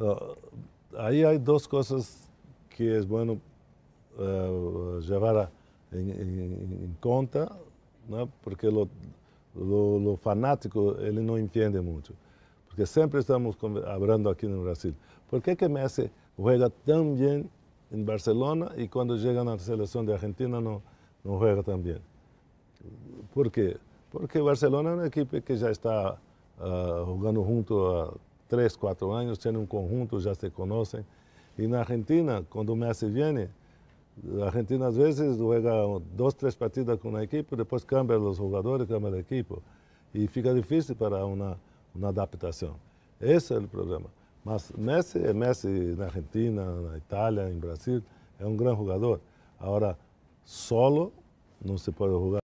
Ah, ahí hay dos cosas que es bueno eh, llevar en, cuenta, porque lo, fanáticos fanático él no entiende mucho. Porque siempre estamos hablando aquí en Brasil. ¿Por qué que Messi juega tan bien en Barcelona y cuando llega a la selección de Argentina no, juega tan bien? ¿Por qué? Porque Barcelona es una equipo que ya está ah, jugando junto a 3, 4 anos tem um conjunto, já se conhecem e na Argentina, o Messi viene, a Argentina às vezes joga dois, três partidas com uma equipe, depois cambia os jogadores, cambia a equipe. E fica difícil para uma, uma adaptação. Esse é o problema. Mas Messi é Messi na Argentina, na Itália, em Brasil, é um grande jogador. Agora, solo não se pode jogar.